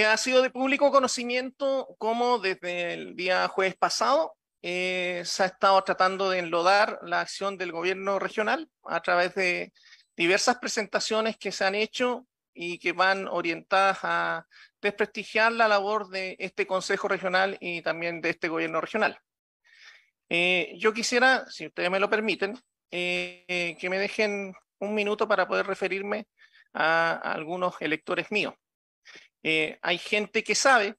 Eh, ha sido de público conocimiento cómo desde el día jueves pasado eh, se ha estado tratando de enlodar la acción del gobierno regional a través de diversas presentaciones que se han hecho y que van orientadas a desprestigiar la labor de este Consejo Regional y también de este gobierno regional. Eh, yo quisiera, si ustedes me lo permiten, que me dejen un minuto para poder referirme a algunos electores míos. Eh, hay gente que sabe,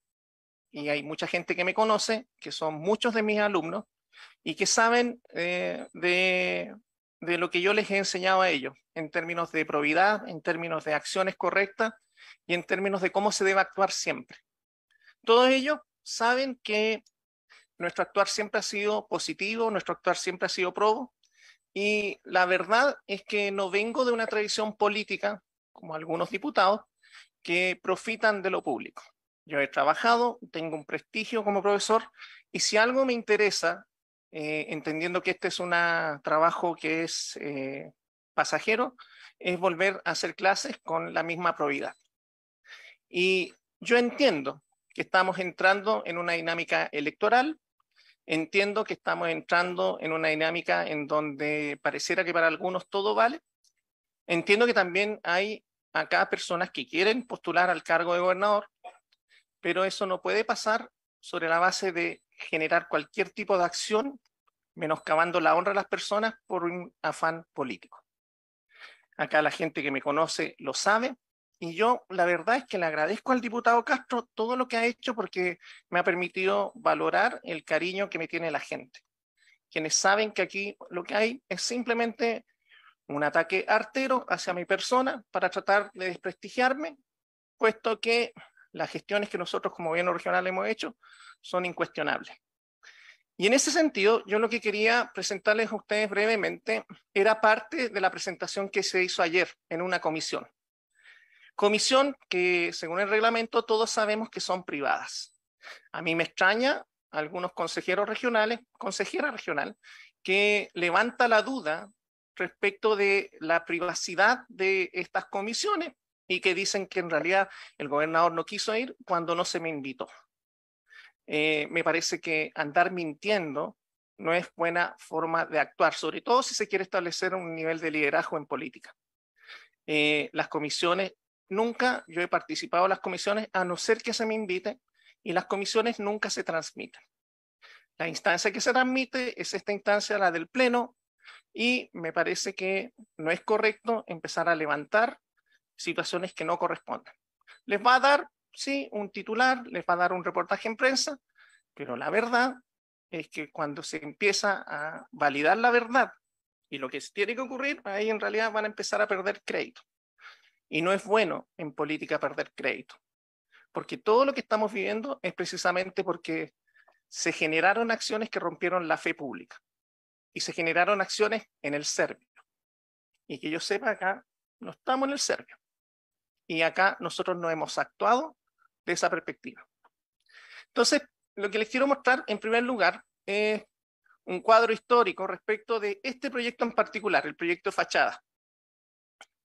y hay mucha gente que me conoce, que son muchos de mis alumnos, y que saben eh, de, de lo que yo les he enseñado a ellos, en términos de probidad, en términos de acciones correctas y en términos de cómo se debe actuar siempre. Todos ellos saben que nuestro actuar siempre ha sido positivo, nuestro actuar siempre ha sido probo, y la verdad es que no vengo de una tradición política, como algunos diputados, que profitan de lo público. Yo he trabajado, tengo un prestigio como profesor y si algo me interesa, eh, entendiendo que este es un trabajo que es eh, pasajero, es volver a hacer clases con la misma probidad. Y yo entiendo que estamos entrando en una dinámica electoral, entiendo que estamos entrando en una dinámica en donde pareciera que para algunos todo vale, entiendo que también hay acá personas que quieren postular al cargo de gobernador, pero eso no puede pasar sobre la base de generar cualquier tipo de acción menoscabando la honra de las personas por un afán político. Acá la gente que me conoce lo sabe y yo la verdad es que le agradezco al diputado Castro todo lo que ha hecho porque me ha permitido valorar el cariño que me tiene la gente. Quienes saben que aquí lo que hay es simplemente un ataque artero hacia mi persona para tratar de desprestigiarme, puesto que las gestiones que nosotros como gobierno regional hemos hecho son incuestionables. Y en ese sentido, yo lo que quería presentarles a ustedes brevemente era parte de la presentación que se hizo ayer en una comisión. Comisión que, según el reglamento, todos sabemos que son privadas. A mí me extraña algunos consejeros regionales, consejera regional, que levanta la duda respecto de la privacidad de estas comisiones y que dicen que en realidad el gobernador no quiso ir cuando no se me invitó. Eh, me parece que andar mintiendo no es buena forma de actuar, sobre todo si se quiere establecer un nivel de liderazgo en política. Eh, las comisiones, nunca yo he participado en las comisiones, a no ser que se me invite, y las comisiones nunca se transmiten. La instancia que se transmite es esta instancia, la del Pleno, y me parece que no es correcto empezar a levantar situaciones que no corresponden. Les va a dar, sí, un titular, les va a dar un reportaje en prensa, pero la verdad es que cuando se empieza a validar la verdad y lo que tiene que ocurrir, ahí en realidad van a empezar a perder crédito. Y no es bueno en política perder crédito, porque todo lo que estamos viviendo es precisamente porque se generaron acciones que rompieron la fe pública y se generaron acciones en el serbio. Y que yo sepa, acá no estamos en el serbio. Y acá nosotros no hemos actuado de esa perspectiva. Entonces, lo que les quiero mostrar en primer lugar es un cuadro histórico respecto de este proyecto en particular, el proyecto Fachada.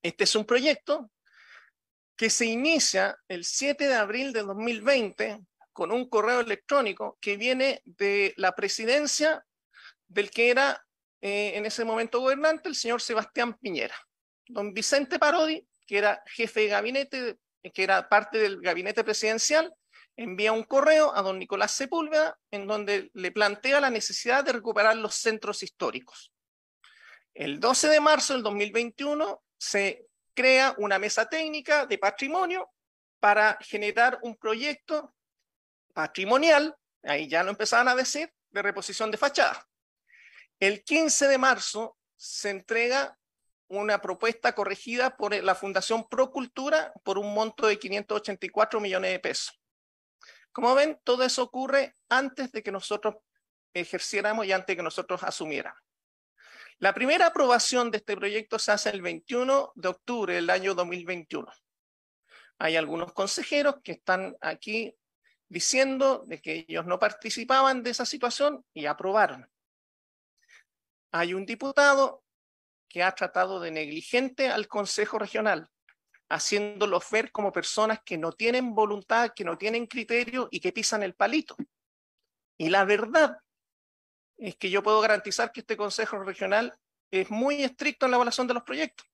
Este es un proyecto que se inicia el 7 de abril de 2020 con un correo electrónico que viene de la presidencia del que era eh, en ese momento gobernante, el señor Sebastián Piñera. Don Vicente Parodi, que era jefe de gabinete, que era parte del gabinete presidencial, envía un correo a don Nicolás Sepúlveda en donde le plantea la necesidad de recuperar los centros históricos. El 12 de marzo del 2021 se crea una mesa técnica de patrimonio para generar un proyecto patrimonial, ahí ya lo empezaban a decir, de reposición de fachadas. El 15 de marzo se entrega una propuesta corregida por la Fundación Procultura por un monto de 584 millones de pesos. Como ven, todo eso ocurre antes de que nosotros ejerciéramos y antes de que nosotros asumieramos. La primera aprobación de este proyecto se hace el 21 de octubre del año 2021. Hay algunos consejeros que están aquí diciendo de que ellos no participaban de esa situación y aprobaron hay un diputado que ha tratado de negligente al Consejo Regional, haciéndolo ver como personas que no tienen voluntad, que no tienen criterio y que pisan el palito. Y la verdad es que yo puedo garantizar que este Consejo Regional es muy estricto en la evaluación de los proyectos.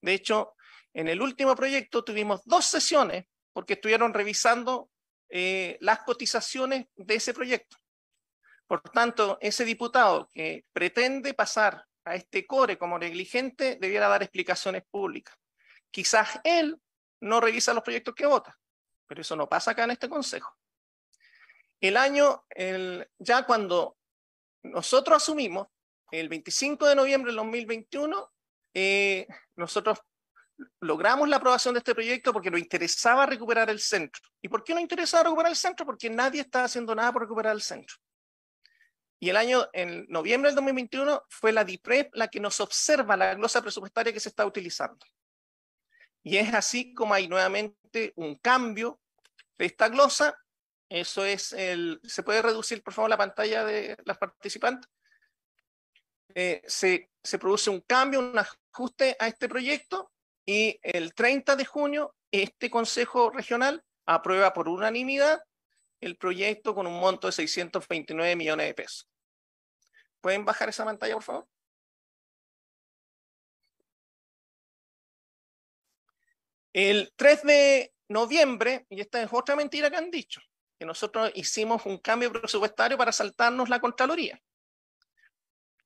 De hecho, en el último proyecto tuvimos dos sesiones porque estuvieron revisando eh, las cotizaciones de ese proyecto. Por tanto, ese diputado que pretende pasar a este core como negligente debiera dar explicaciones públicas. Quizás él no revisa los proyectos que vota, pero eso no pasa acá en este consejo. El año, ya cuando nosotros asumimos, el 25 de noviembre del 2021, eh, nosotros logramos la aprobación de este proyecto porque nos interesaba recuperar el centro. ¿Y por qué no interesaba recuperar el centro? Porque nadie está haciendo nada por recuperar el centro. Y el año, en noviembre del 2021, fue la DIPREP la que nos observa la glosa presupuestaria que se está utilizando. Y es así como hay nuevamente un cambio de esta glosa. Eso es el. ¿Se puede reducir, por favor, la pantalla de las participantes? Eh, se, se produce un cambio, un ajuste a este proyecto y el 30 de junio este Consejo Regional aprueba por unanimidad el proyecto con un monto de 629 millones de pesos. ¿Pueden bajar esa pantalla, por favor? El 3 de noviembre, y esta es otra mentira que han dicho, que nosotros hicimos un cambio presupuestario para saltarnos la Contraloría.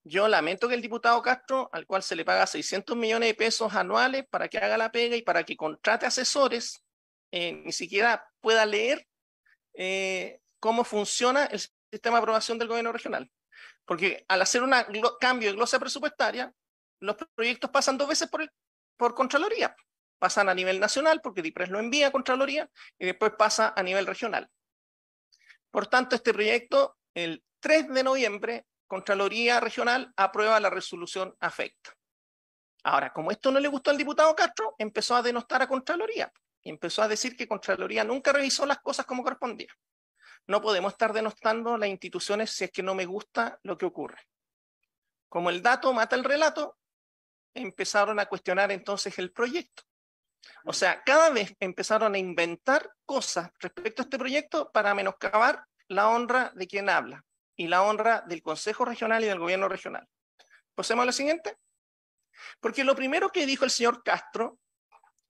Yo lamento que el diputado Castro, al cual se le paga 600 millones de pesos anuales para que haga la pega y para que contrate asesores, eh, ni siquiera pueda leer eh, cómo funciona el sistema de aprobación del gobierno regional. Porque al hacer un cambio de glosa presupuestaria, los proyectos pasan dos veces por, por Contraloría. Pasan a nivel nacional, porque DIPRES lo envía a Contraloría, y después pasa a nivel regional. Por tanto, este proyecto, el 3 de noviembre, Contraloría Regional aprueba la resolución afecta. Ahora, como esto no le gustó al diputado Castro, empezó a denostar a Contraloría y empezó a decir que Contraloría nunca revisó las cosas como correspondía. No podemos estar denostando las instituciones si es que no me gusta lo que ocurre. Como el dato mata el relato, empezaron a cuestionar entonces el proyecto. O sea, cada vez empezaron a inventar cosas respecto a este proyecto para menoscabar la honra de quien habla y la honra del Consejo Regional y del Gobierno Regional. Pasemos a lo siguiente. Porque lo primero que dijo el señor Castro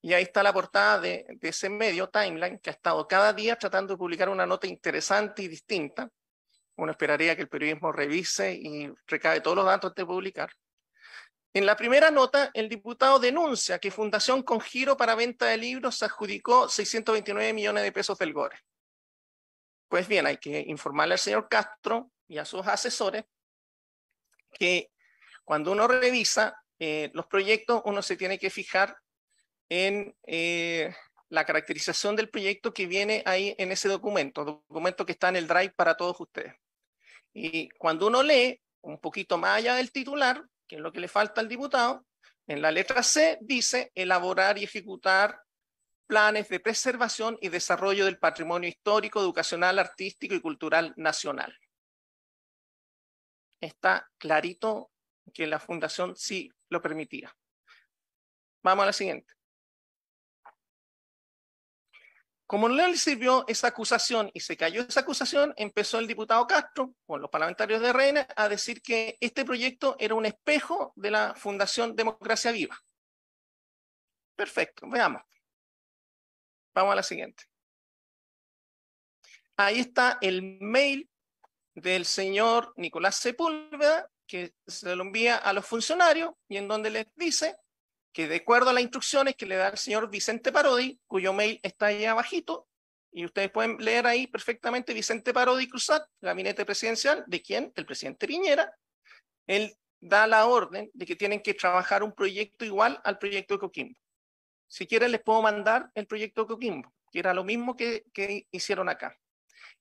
y ahí está la portada de, ese medio, Timeline, que ha estado cada día tratando de publicar una nota interesante y distinta. Uno esperaría que el periodismo revise y recabe todos los datos antes de publicar. En la primera nota, el diputado denuncia que Fundación con giro para venta de libros se adjudicó 629 millones de pesos del GORE. Pues bien, hay que informarle al señor Castro y a sus asesores que cuando uno revisa eh, los proyectos, uno se tiene que fijar en eh, la caracterización del proyecto que viene ahí en ese documento, documento que está en el Drive para todos ustedes. Y cuando uno lee un poquito más allá del titular, que es lo que le falta al diputado, en la letra C dice elaborar y ejecutar planes de preservación y desarrollo del patrimonio histórico, educacional, artístico y cultural nacional. Está clarito que la fundación sí lo permitía. Vamos a la siguiente. Como no le sirvió esa acusación y se cayó esa acusación, empezó el diputado Castro, con los parlamentarios de Reina, a decir que este proyecto era un espejo de la Fundación Democracia Viva. Perfecto, veamos. Vamos a la siguiente. Ahí está el mail del señor Nicolás Sepúlveda, que se lo envía a los funcionarios y en donde les dice que de acuerdo a las instrucciones que le da el señor Vicente Parodi, cuyo mail está ahí abajito, y ustedes pueden leer ahí perfectamente Vicente Parodi Cruzat, gabinete presidencial, de quién? el presidente Piñera, él da la orden de que tienen que trabajar un proyecto igual al proyecto de Coquimbo. Si quieren, les puedo mandar el proyecto de Coquimbo, que era lo mismo que, que hicieron acá.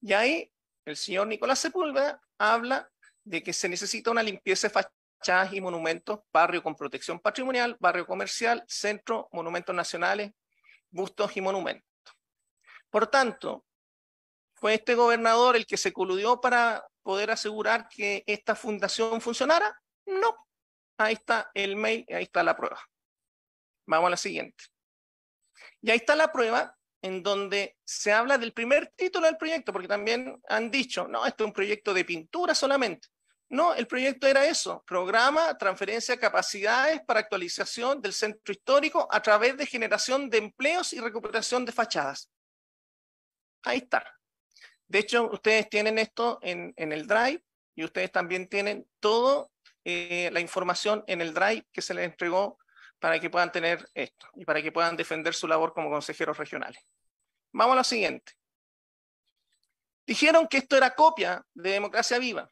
Y ahí el señor Nicolás Sepúlveda habla de que se necesita una limpieza fachadas y monumentos, barrio con protección patrimonial, barrio comercial, centro, monumentos nacionales, bustos y monumentos. Por tanto, fue este gobernador el que se coludió para poder asegurar que esta fundación funcionara? No. Ahí está el mail, ahí está la prueba. Vamos a la siguiente. Y ahí está la prueba en donde se habla del primer título del proyecto, porque también han dicho, no, esto es un proyecto de pintura solamente. No, el proyecto era eso, programa, transferencia de capacidades para actualización del centro histórico a través de generación de empleos y recuperación de fachadas. Ahí está. De hecho, ustedes tienen esto en, el Drive y ustedes también tienen toda eh, la información en el Drive que se les entregó para que puedan tener esto y para que puedan defender su labor como consejeros regionales. Vamos a lo siguiente. Dijeron que esto era copia de Democracia Viva.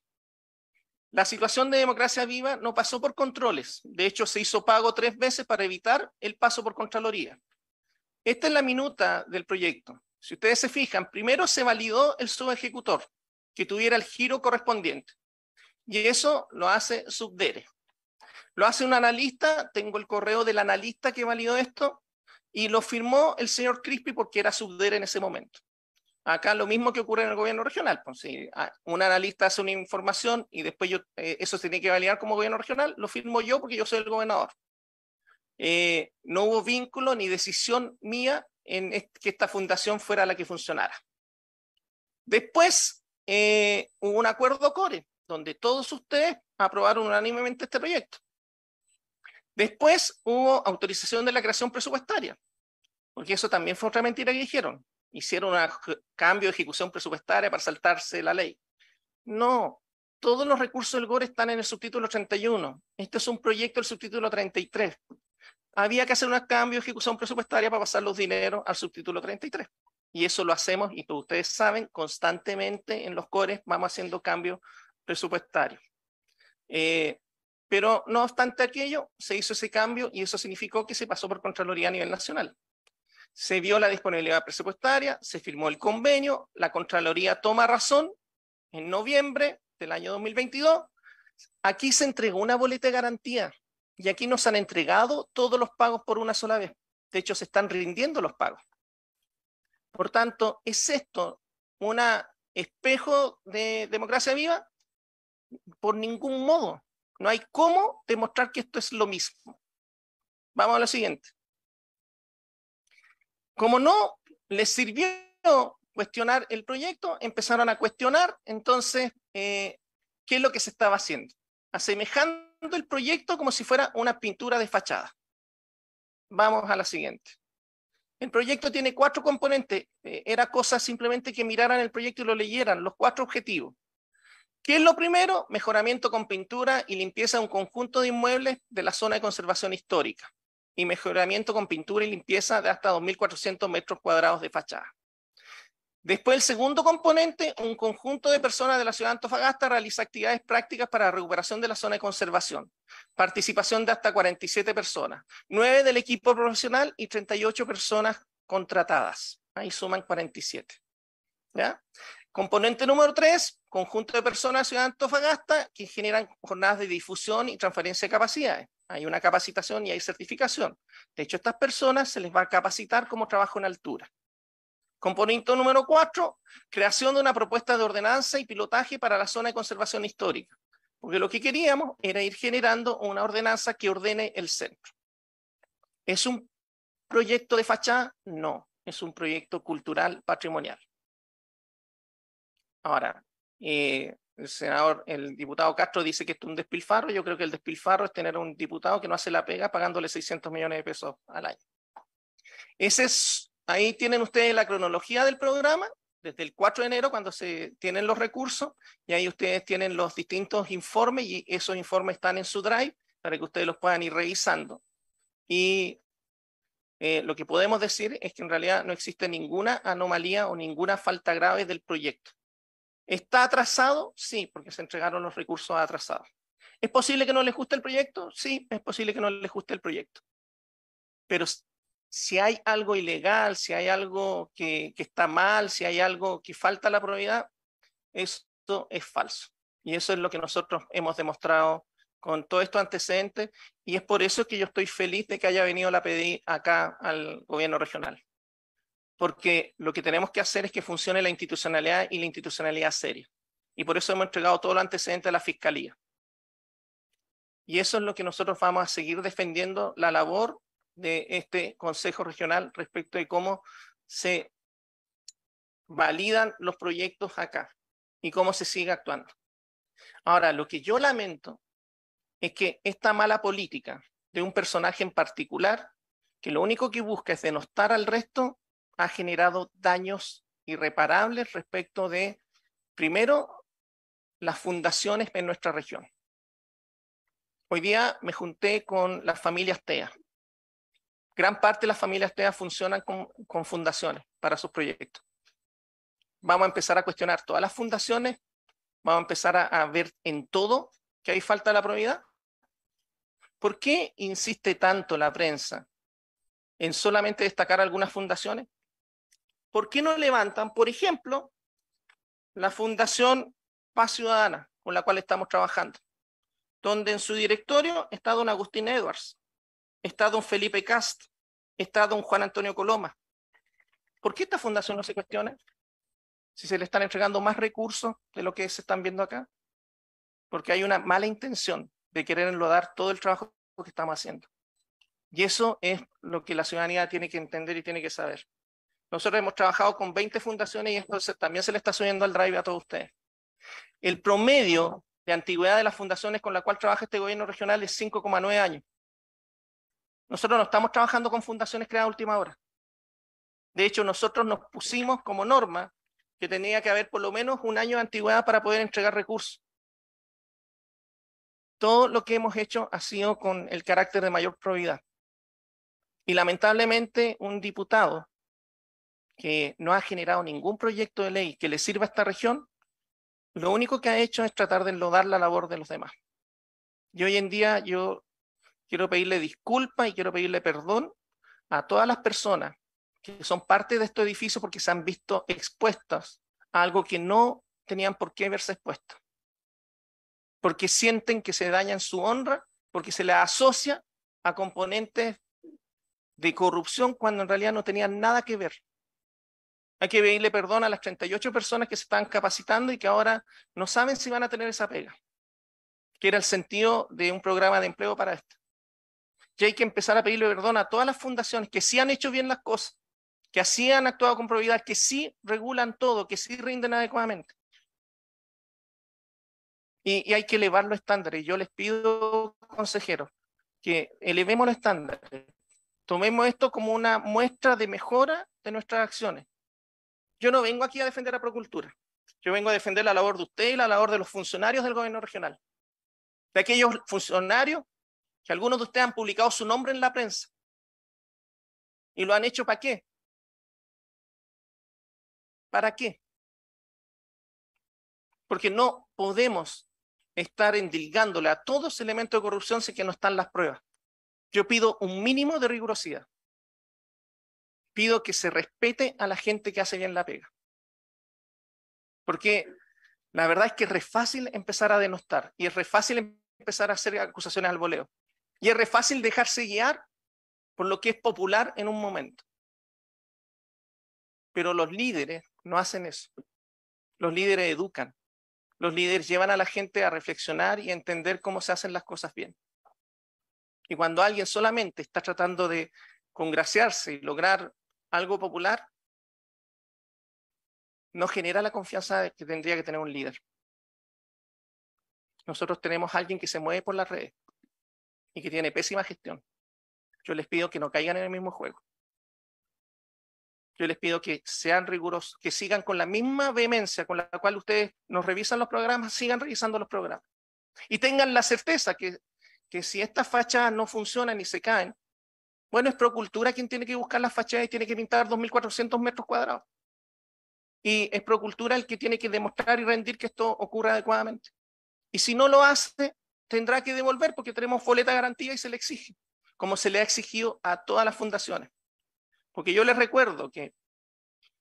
La situación de democracia viva no pasó por controles. De hecho, se hizo pago tres veces para evitar el paso por Contraloría. Esta es la minuta del proyecto. Si ustedes se fijan, primero se validó el subejecutor, que tuviera el giro correspondiente. Y eso lo hace Subdere. Lo hace un analista, tengo el correo del analista que validó esto, y lo firmó el señor Crispi porque era Subdere en ese momento. Acá lo mismo que ocurre en el gobierno regional. Pues, si ah, un analista hace una información y después yo, eh, eso se tiene que validar como gobierno regional, lo firmo yo porque yo soy el gobernador. Eh, no hubo vínculo ni decisión mía en que esta fundación fuera la que funcionara. Después eh, hubo un acuerdo CORE, donde todos ustedes aprobaron unánimemente este proyecto. Después hubo autorización de la creación presupuestaria, porque eso también fue otra mentira que dijeron hicieron un cambio de ejecución presupuestaria para saltarse la ley. No, todos los recursos del GORE están en el subtítulo 31. Este es un proyecto del subtítulo 33. Había que hacer un cambio de ejecución presupuestaria para pasar los dineros al subtítulo 33. Y eso lo hacemos, y como ustedes saben, constantemente en los cores vamos haciendo cambios presupuestarios. Eh, pero no obstante aquello, se hizo ese cambio y eso significó que se pasó por Contraloría a nivel nacional se vio la disponibilidad presupuestaria, se firmó el convenio, la Contraloría toma razón en noviembre del año 2022. Aquí se entregó una boleta de garantía y aquí nos han entregado todos los pagos por una sola vez. De hecho, se están rindiendo los pagos. Por tanto, ¿es esto un espejo de democracia viva? Por ningún modo. No hay cómo demostrar que esto es lo mismo. Vamos a lo siguiente. Como no les sirvió cuestionar el proyecto, empezaron a cuestionar entonces eh, qué es lo que se estaba haciendo, asemejando el proyecto como si fuera una pintura de fachada. Vamos a la siguiente. El proyecto tiene cuatro componentes. Eh, era cosa simplemente que miraran el proyecto y lo leyeran, los cuatro objetivos. ¿Qué es lo primero? Mejoramiento con pintura y limpieza de un conjunto de inmuebles de la zona de conservación histórica y mejoramiento con pintura y limpieza de hasta 2.400 metros cuadrados de fachada. Después, el segundo componente, un conjunto de personas de la ciudad de Antofagasta realiza actividades prácticas para la recuperación de la zona de conservación. Participación de hasta 47 personas, 9 del equipo profesional y 38 personas contratadas. Ahí suman 47. Componente número 3, conjunto de personas de la Ciudad de Antofagasta que generan jornadas de difusión y transferencia de capacidades. Hay una capacitación y hay certificación. De hecho, a estas personas se les va a capacitar como trabajo en altura. Componente número cuatro, creación de una propuesta de ordenanza y pilotaje para la zona de conservación histórica. Porque lo que queríamos era ir generando una ordenanza que ordene el centro. ¿Es un proyecto de fachada? No, es un proyecto cultural patrimonial. Ahora, eh, el senador, el diputado Castro dice que esto es un despilfarro. Yo creo que el despilfarro es tener un diputado que no hace la pega pagándole 600 millones de pesos al año. Ese es, ahí tienen ustedes la cronología del programa, desde el 4 de enero cuando se tienen los recursos, y ahí ustedes tienen los distintos informes y esos informes están en su drive para que ustedes los puedan ir revisando. Y eh, lo que podemos decir es que en realidad no existe ninguna anomalía o ninguna falta grave del proyecto. ¿Está atrasado? Sí, porque se entregaron los recursos atrasados. ¿Es posible que no les guste el proyecto? Sí, es posible que no les guste el proyecto. Pero si hay algo ilegal, si hay algo que, está mal, si hay algo que falta la probidad, esto es falso. Y eso es lo que nosotros hemos demostrado con todo esto antecedente Y es por eso que yo estoy feliz de que haya venido la pedir acá al gobierno regional porque lo que tenemos que hacer es que funcione la institucionalidad y la institucionalidad seria. Y por eso hemos entregado todo el antecedente a la Fiscalía. Y eso es lo que nosotros vamos a seguir defendiendo, la labor de este Consejo Regional respecto de cómo se validan los proyectos acá y cómo se sigue actuando. Ahora, lo que yo lamento es que esta mala política de un personaje en particular, que lo único que busca es denostar al resto, ha generado daños irreparables respecto de, primero, las fundaciones en nuestra región. Hoy día me junté con las familias TEA. Gran parte de las familias TEA funcionan con, fundaciones para sus proyectos. Vamos a empezar a cuestionar todas las fundaciones, vamos a empezar a, ver en todo que hay falta de la probidad. ¿Por qué insiste tanto la prensa en solamente destacar algunas fundaciones? ¿Por qué no levantan, por ejemplo, la Fundación Paz Ciudadana, con la cual estamos trabajando, donde en su directorio está don Agustín Edwards, está don Felipe Cast, está don Juan Antonio Coloma. ¿Por qué esta fundación no se cuestiona? Si se le están entregando más recursos de lo que se están viendo acá, porque hay una mala intención de querer enlodar todo el trabajo que estamos haciendo. Y eso es lo que la ciudadanía tiene que entender y tiene que saber. Nosotros hemos trabajado con 20 fundaciones y esto también se le está subiendo al drive a todos ustedes. El promedio de antigüedad de las fundaciones con la cual trabaja este gobierno regional es 5,9 años. Nosotros no estamos trabajando con fundaciones creadas a última hora. De hecho, nosotros nos pusimos como norma que tenía que haber por lo menos un año de antigüedad para poder entregar recursos. Todo lo que hemos hecho ha sido con el carácter de mayor probidad. Y lamentablemente un diputado que no ha generado ningún proyecto de ley que le sirva a esta región, lo único que ha hecho es tratar de enlodar la labor de los demás. Y hoy en día yo quiero pedirle disculpas y quiero pedirle perdón a todas las personas que son parte de este edificio porque se han visto expuestas a algo que no tenían por qué verse expuesto Porque sienten que se dañan su honra, porque se la asocia a componentes de corrupción cuando en realidad no tenían nada que ver. Hay que pedirle perdón a las 38 personas que se están capacitando y que ahora no saben si van a tener esa pega, que era el sentido de un programa de empleo para esto. Y hay que empezar a pedirle perdón a todas las fundaciones que sí han hecho bien las cosas, que así han actuado con probidad, que sí regulan todo, que sí rinden adecuadamente. Y, y hay que elevar los estándares. Yo les pido, consejeros, que elevemos los estándares. Tomemos esto como una muestra de mejora de nuestras acciones yo no vengo aquí a defender a Procultura. Yo vengo a defender la labor de usted y la labor de los funcionarios del gobierno regional. De aquellos funcionarios que algunos de ustedes han publicado su nombre en la prensa. ¿Y lo han hecho para qué? ¿Para qué? Porque no podemos estar endilgándole a todos elementos de corrupción si que no están las pruebas. Yo pido un mínimo de rigurosidad pido que se respete a la gente que hace bien la pega. Porque la verdad es que es re fácil empezar a denostar y es re fácil empezar a hacer acusaciones al voleo. Y es re fácil dejarse guiar por lo que es popular en un momento. Pero los líderes no hacen eso. Los líderes educan. Los líderes llevan a la gente a reflexionar y a entender cómo se hacen las cosas bien. Y cuando alguien solamente está tratando de congraciarse y lograr algo popular no genera la confianza que tendría que tener un líder. Nosotros tenemos a alguien que se mueve por las redes y que tiene pésima gestión. Yo les pido que no caigan en el mismo juego. Yo les pido que sean rigurosos, que sigan con la misma vehemencia con la cual ustedes nos revisan los programas, sigan revisando los programas. Y tengan la certeza que, que si estas facha no funcionan y se caen, bueno, es Procultura quien tiene que buscar las fachadas y tiene que pintar 2.400 metros cuadrados. Y es Procultura el que tiene que demostrar y rendir que esto ocurra adecuadamente. Y si no lo hace, tendrá que devolver porque tenemos foleta garantía y se le exige, como se le ha exigido a todas las fundaciones. Porque yo les recuerdo que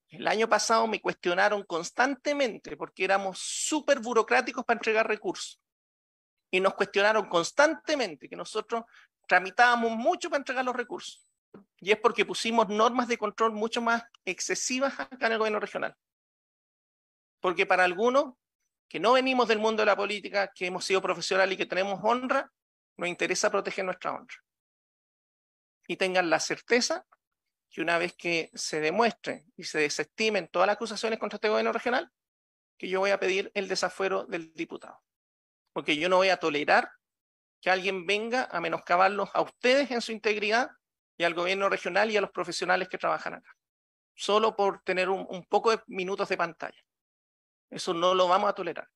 el año pasado me cuestionaron constantemente porque éramos súper burocráticos para entregar recursos. Y nos cuestionaron constantemente que nosotros tramitábamos mucho para entregar los recursos. Y es porque pusimos normas de control mucho más excesivas acá en el gobierno regional. Porque para algunos que no venimos del mundo de la política, que hemos sido profesionales y que tenemos honra, nos interesa proteger nuestra honra. Y tengan la certeza que una vez que se demuestre y se desestimen todas las acusaciones contra este gobierno regional, que yo voy a pedir el desafuero del diputado. Porque yo no voy a tolerar que alguien venga a menoscabarlos a ustedes en su integridad y al gobierno regional y a los profesionales que trabajan acá, solo por tener un, poco de minutos de pantalla. Eso no lo vamos a tolerar.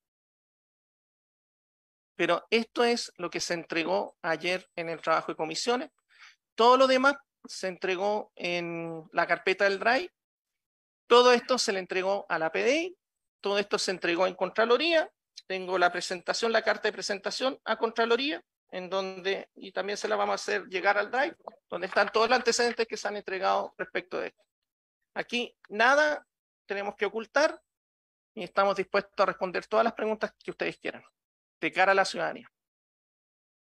Pero esto es lo que se entregó ayer en el trabajo de comisiones. Todo lo demás se entregó en la carpeta del DRAI. Todo esto se le entregó a la PDI. Todo esto se entregó en Contraloría. Tengo la presentación, la carta de presentación a Contraloría en donde, y también se la vamos a hacer llegar al drive, donde están todos los antecedentes que se han entregado respecto de esto. Aquí nada tenemos que ocultar y estamos dispuestos a responder todas las preguntas que ustedes quieran de cara a la ciudadanía.